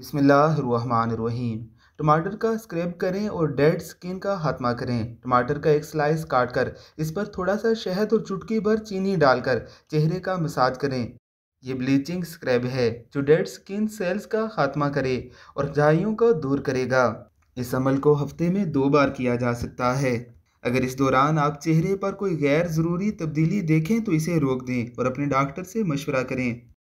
बिसमीम टमाटर का स्क्रैब करें और डेड स्किन का खात्मा करें टमाटर का एक स्लाइस काट कर इस पर थोड़ा सा शहद और चुटकी भर चीनी डालकर चेहरे का मसाज करें ये ब्लीचिंग स्क्रैब है जो डेड स्किन सेल्स का खात्मा करे और जाइयों को दूर करेगा इस अमल को हफ्ते में दो बार किया जा सकता है अगर इस दौरान आप चेहरे पर कोई गैर ज़रूरी तब्दीली देखें तो इसे रोक दें और अपने डॉक्टर से मशवरा करें